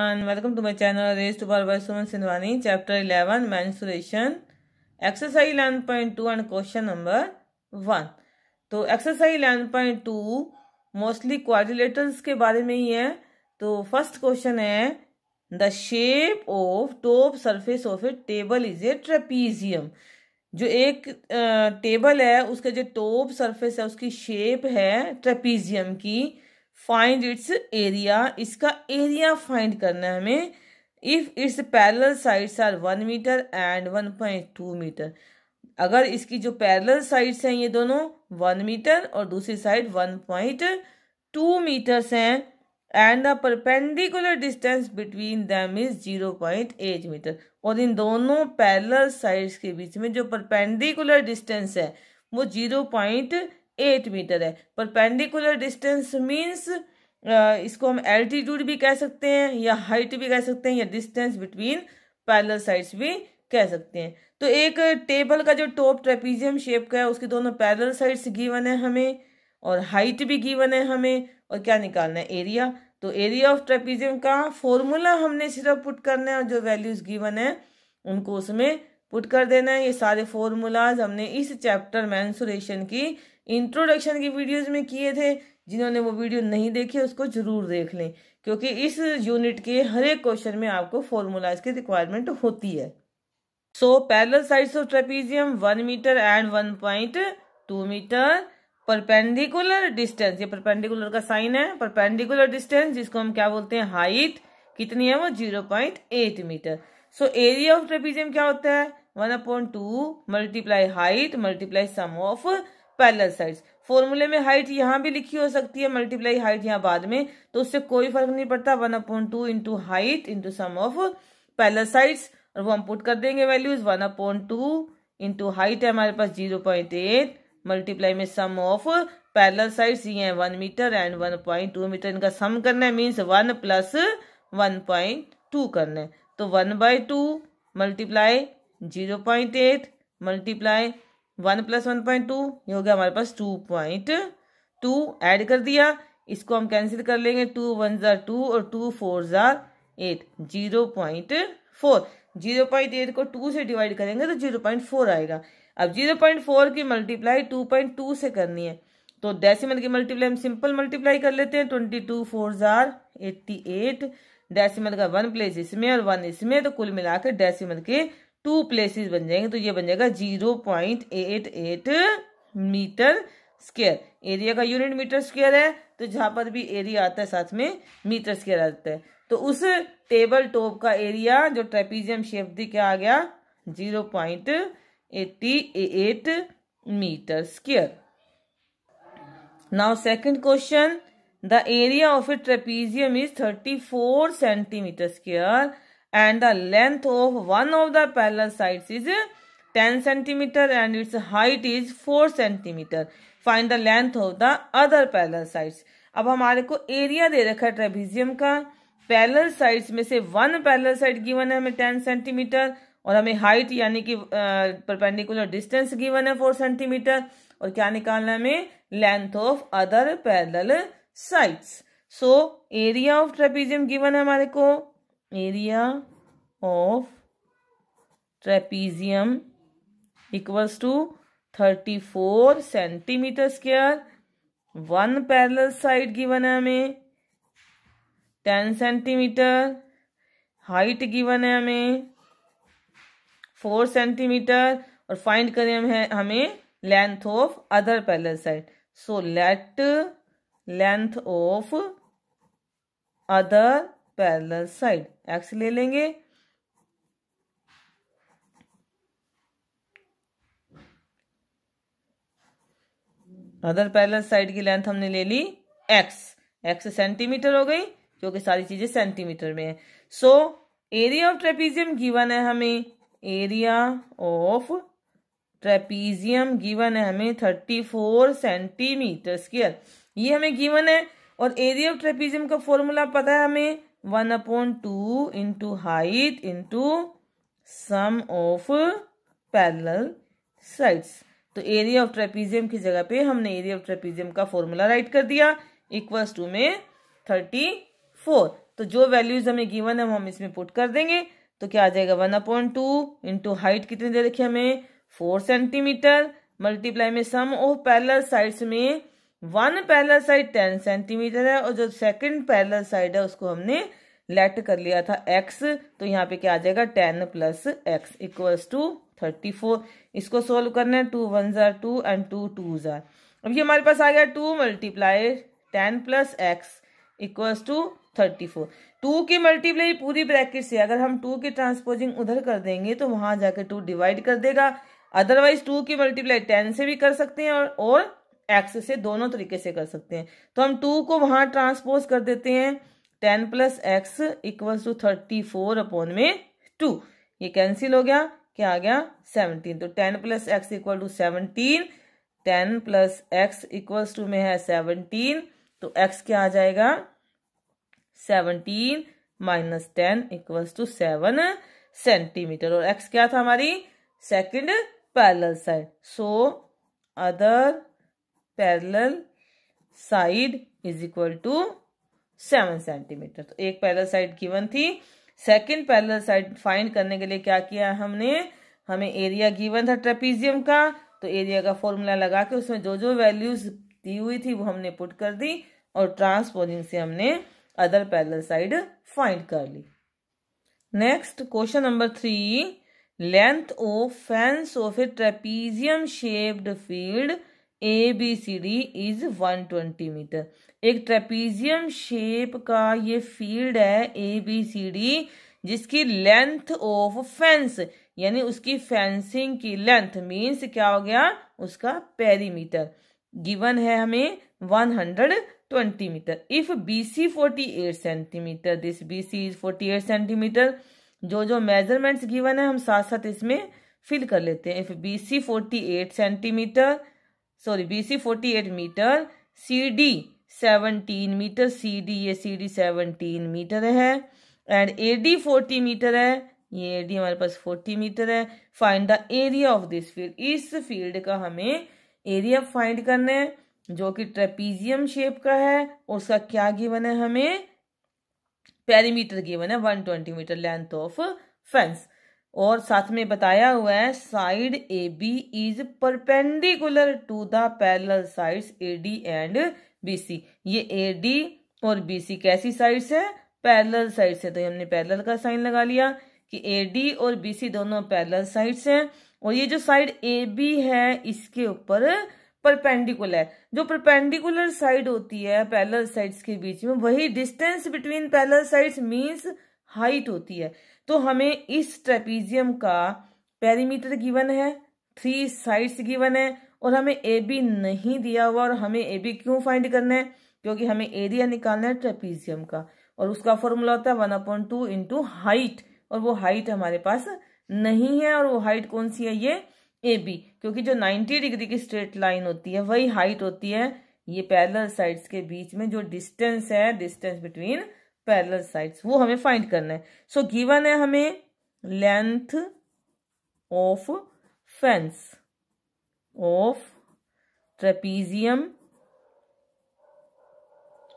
welcome to my channel Raise to Power by Suman Sindwani chapter 11 mensuration exercise 11.2 and question number 1 तो exercise 11.2 mostly quadrilaterals के बारे में ही है तो first question है the shape of top surface of a table is a trapezium जो एक table है उसका जो टॉप सरफेस है उसकी शेप है ट्रेपीजियम की फाइंड इट्स एरिया इसका एरिया फाइंड करना है हमें if its parallel sides are one metre and one point two metre अगर इसकी जो पैरल साइड्स हैं ये दोनों वन मीटर और दूसरी side one point two metres हैं and the perpendicular distance between them is zero point eight metre और इन दोनों पैरल साइड्स के बीच में जो परपेंडिकुलर डिस्टेंस है वो जीरो पॉइंट एट मीटर है परपेंडिकुलर डिस्टेंस मीन्स इसको हम एल्टीट्यूड भी कह सकते हैं या हाइट भी कह सकते हैं या डिस्टेंस बिटवीन पैरल साइड्स भी कह सकते हैं तो एक टेबल का जो टॉप ट्रेपीजियम शेप का है उसके दोनों पैरल साइड्स गिवन है हमें और हाइट भी गिवन है हमें और क्या निकालना है एरिया तो एरिया ऑफ ट्रेपीजियम का फॉर्मूला हमने सिर्फ पुट करना है और जो वैल्यूज गिवन है उनको उसमें पुट कर देना है ये सारे फॉर्मूलाज हमने इस चैप्टर मैंसुरेशन की इंट्रोडक्शन की वीडियोस में किए थे जिन्होंने वो वीडियो नहीं देखे उसको जरूर देख लें क्योंकि इस यूनिट के हर एक क्वेश्चन में आपको फॉर्मूलाज की रिक्वायरमेंट होती है so parallel sides of trapezium one metre and one point two metre perpendicular distance ये परपेंडिकुलर का साइन है परपेंडिकुलर डिस्टेंस जिसको हम क्या बोलते हैं हाइट कितनी है वो zero point eight metre so area of trapezium क्या होता है one upon two multiply height multiply sum of parallel sides फॉर्मूले में हाइट यहाँ भी लिखी हो सकती है मल्टीप्लाई हाइट यहाँ बाद में तो उससे कोई फर्क नहीं पड़ता one upon two into height into sum of parallel sides और वो हम पुट कर देंगे values one upon two into height है हमारे पास जीरो पॉइंट एट मल्टीप्लाई में सम ऑफ पैरल साइड्स ये हैं one metre and one point two metre इनका सम करना है means one plus one point two करना है तो one by two multiply zero point eight multiply one plus one point two ये हो गया हमारे पास टू पॉइंट टू एड कर दिया इसको हम कैंसिल कर लेंगे टू वन ज़ार टू और टू फोर ज़ार eight zero point four zero point eight को टू से डिवाइड करेंगे तो जीरो पॉइंट फोर आएगा अब जीरो पॉइंट फोर की मल्टीप्लाई टू पॉइंट टू से करनी है तो डेसिमल की मल्टीप्लाई हम सिंपल मल्टीप्लाई कर लेते हैं ट्वेंटी टू फोर ज़ार एट्टी एट डेसिमल का वन प्लेस इसमें और वन इसमें तो कुल मिलाकर डेसिमल के टू प्लेसेस बन जाएंगे तो ये बन जाएगा zero point eight eight metre square area का यूनिट मीटर स्क्वेयर है तो जहां पर भी एरिया आता है साथ में मीटर स्क्वेयर आता है तो उस टेबल टॉप का एरिया जो ट्रेपीजियम शेप दी क्या आ गया zero point eighty eight metre square now second question the area of a trapezium is thirty four centimetre square and the length of one of the parallel sides is 10 cm and its height is 4 cm Find the length of the other parallel sides. अब हमारे को area दे रखा है ट्रेबिजियम का parallel sides में से one parallel side given है हमें 10 सेंटीमीटर और हमें हाइट यानी कि परपेंडिकुलर डिस्टेंस गिवन है फोर सेंटीमीटर और क्या निकालना है हमें length of other parallel sides so area of trapezium given है हमारे को area of trapezium equals to thirty four centimetre square one parallel side given है हमें टेन सेंटीमीटर हाइट गिवन है हमें फोर सेंटीमीटर और फाइंड करें हमें हमें length of other parallel side so let length of other parallel side x ले लेंगे अदर पैरेलल साइड की लेंथ हमने ले ली एक्स एक्स सेंटीमीटर हो गई क्योंकि सारी चीजें सेंटीमीटर में है so area of trapezium given है हमें एरिया ऑफ ट्रेपीजियम गिवन है हमें थर्टी फोर सेंटीमीटर स्क्र ये हमें गिवन है और एरिया ऑफ ट्रेपीजियम का फॉर्मूला पता है हमें one upon two into height into sum of parallel sides तो एरिया ऑफ ट्रेपीजियम की जगह पे हमने एरिया ऑफ ट्रेपीजियम का फॉर्मूला राइट कर दिया इक्वल्स टू में थर्टी फोर तो जो वैल्यूज हमें गिवन है हम इसमें पुट कर देंगे तो क्या आ जाएगा one upon two into height कितनी दे रखी हमें फोर सेंटीमीटर मल्टीप्लाई में सम ऑफ पैरल साइड्स में one parallel side ten centimetre है और जो सेकंड पैरल साइड है उसको हमने लेट कर लिया था एक्स तो यहाँ पे क्या आ जाएगा ten plus x equals to thirty four इसको सोल्व करना है टू वन जार टू एंड टू टू जार अब ये हमारे पास आ गया two multiply ten plus x equals to thirty four two की मल्टीप्लाई पूरी ब्रैकेट से अगर हम टू की ट्रांसपोजिंग उधर कर देंगे तो वहां जाके टू डिवाइड कर देगा अदरवाइज टू की मल्टीप्लाई टेन से भी कर सकते हैं और एक्स से दोनों तरीके से कर सकते हैं तो हम टू को वहां ट्रांसपोज कर देते हैं ten plus x equals to thirty four upon में टू ये कैंसिल हो गया क्या आ गया सेवनटीन तो ten plus x equal to seventeen ten plus x equals to में है सेवनटीन तो एक्स क्या आ जाएगा seventeen minus ten equals to seven centimetre और एक्स क्या था हमारी second parallel side so other parallel side is equal to seven centimetre तो एक पैरेलल साइड गिवन थी सेकंड पैरेलल साइड फाइंड करने के लिए क्या किया हमने हमें एरिया गिवन था ट्रेपीजियम का तो एरिया का फॉर्मूला लगा के उसमें जो जो वैल्यूज दी हुई थी वो हमने पुट कर दी और ट्रांसपोजिंग से हमने अदर पैरेलल साइड फाइंड कर ली next question number three length of fence of a trapezium shaped field A B C D is one twenty metre एक ट्रेपीजियम शेप का ये फील्ड है ए बी सी डी जिसकी length of fence यानी उसकी fencing की length means क्या हो गया उसका पेरीमीटर गिवन है हमें one hundred twenty metre if B C forty eight centimetre this B C is forty eight centimetre जो जो मेजरमेंट्स गिवन है हम साथ साथ इसमें फिल कर लेते हैं if B C forty eight centimetre sorry B C forty eight metre C D seventeen metre C D ये सी डी सेवनटीन मीटर है and A D forty metre है ये ए डी हमारे पास फोर्टी मीटर है find the area of this field इस field का हमें एरिया फाइंड करना है जो कि ट्रेपीजियम शेप का है उसका क्या गिवन है हमें पेरीमीटर गिवन है one twenty metre length of fence और साथ में बताया हुआ है side A B is perpendicular to the parallel sides A D and B C ये ए डी और बी सी कैसी साइड्स है पैरल साइड्स है तो हमने पैरल का साइन लगा लिया कि ए डी और बी सी दोनों पैरल साइड्स हैं और ये जो साइड ए बी है इसके ऊपर परपेंडिकुलर जो परपेंडिकुलर साइड होती है पैरल साइड्स के बीच में वही distance between parallel sides means height होती है तो हमें इस ट्रेपीजियम का पेरीमीटर गिवन है थ्री साइड्स गिवन है और हमें ए बी नहीं दिया हुआ और हमें ए बी क्यों फाइंड करना है क्योंकि हमें एरिया निकालना है ट्रेपीजियम का और उसका फॉर्मूला होता है one upon two into height और वो हाइट हमारे पास नहीं है और वो हाइट कौन सी है ये ए बी क्योंकि जो नाइन्टी डिग्री की स्ट्रेट लाइन होती है वही हाइट होती है ये पैरल साइड्स के बीच में जो डिस्टेंस है डिस्टेंस बिटवीन पैरेलल साइड्स वो हमें फाइंड करना है सो so, गिवन है हमें length of fence of trapezium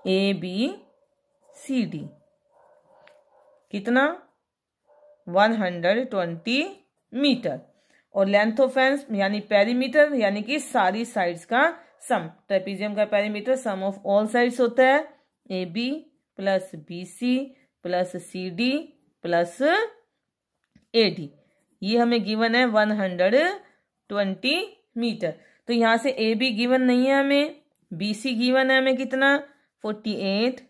A B C D कितना वन हंड्रेड ट्वेंटी मीटर और लेंथ ऑफ फेंस यानी पेरीमीटर यानी कि सारी साइड्स का सम ट्रेपीजियम का perimeter sum of all sides होता है A B plus B C plus C D plus A D ये हमें गिवन है वन हंड्रेड ट्वेंटी मीटर तो यहां से ए बी गिवन नहीं है हमें बी सी गिवन है हमें कितना फोर्टी एट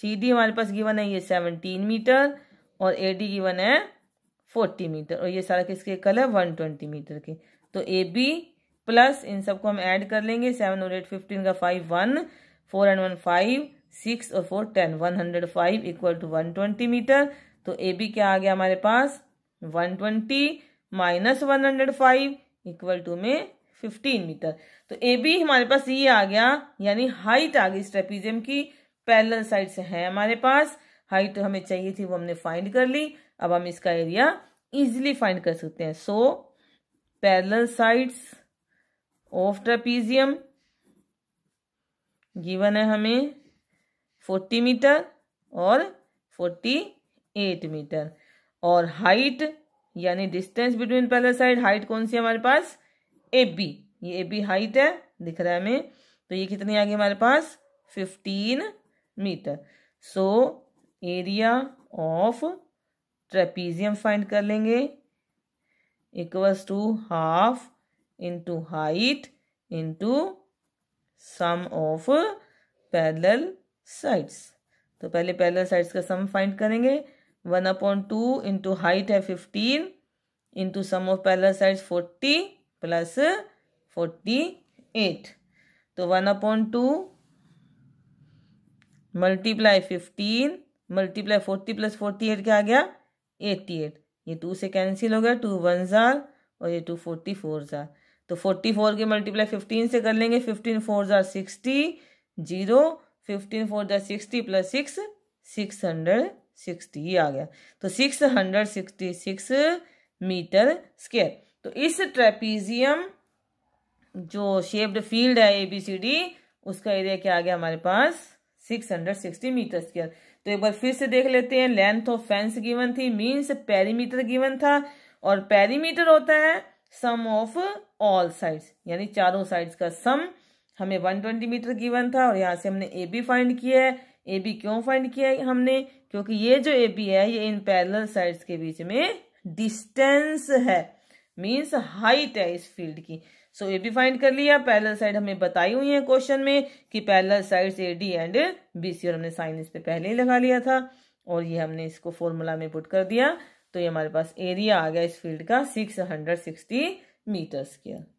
सी डी हमारे पास गिवन है ये सेवनटीन मीटर और ए डी गिवन है फोर्टी मीटर और ये सारा किसके कल है वन ट्वेंटी मीटर के तो ए बी प्लस इन सबको हम ऐड कर लेंगे सेवन और एट फिफ्टीन का five one four and one five six और four ten one hundred five equal to one twenty metre तो ए बी क्या आ गया हमारे पास one twenty minus one hundred five equal to में फिफ्टीन मीटर तो ए बी हमारे पास ये आ गया यानी हाइट आ गई स्ट्रेपीजियम की पैरल साइड से है हमारे पास हाइट हमें चाहिए थी वो हमने फाइंड कर ली अब हम इसका एरिया इजिली फाइंड कर सकते हैं so parallel sides of trapezium given है हमें फोर्टी मीटर और फोर्टी एट मीटर और हाइट यानी distance between parallel side height कौन सी है हमारे पास ए बी ये ए बी हाइट है दिख रहा है हमें तो ये कितनी आ गई हमारे पास fifteen metre so area of trapezium find कर लेंगे equals to half into height into sum of parallel sides तो पहले पैरेलल साइड्स का सम फाइंड करेंगे one upon two into height है fifteen into sum of parallel sides forty plus forty eight तो one upon two multiply fifteen multiply forty plus forty eight क्या आ गया eighty eight ये two से cancel हो गया टू वन ज़ार और ये टू फोर्टी फोर ज़ार तो फोर्टी फोर के मल्टीप्लाई फिफ्टीन से कर लेंगे फिफ्टीन फोर ज़ार sixty zero fifteen four the sixty plus six six hundred sixty ही आ गया तो six hundred sixty six metre square तो इस ट्रेपीजियम जो शेप्ड फील्ड है ए बी सी डी उसका एरिया क्या आ गया हमारे पास six hundred sixty metre square तो एक बार फिर से देख लेते हैं लेंथ ऑफ फेंस गिवन थी मीन्स पेरीमीटर गिवन था और पेरीमीटर होता है सम ऑफ ऑल साइड्स यानी चारों साइड्स का सम हमें वन ट्वेंटी मीटर गिवन था और यहाँ से हमने ए बी फाइंड किया है ए बी क्यों फाइंड किया है हमने क्योंकि ये जो ए बी है ये इन पैरल साइड्स के बीच में डिस्टेंस है मीन्स हाइट है इस फील्ड की सो ए बी फाइंड कर लिया पैरल साइड हमें बताई हुई है क्वेश्चन में कि parallel sides A D and B C और हमने साइन इस पे पहले ही लगा लिया था और ये हमने इसको फॉर्मूला में पुट कर दिया तो ये हमारे पास एरिया आ गया इस फील्ड का six hundred sixty metre square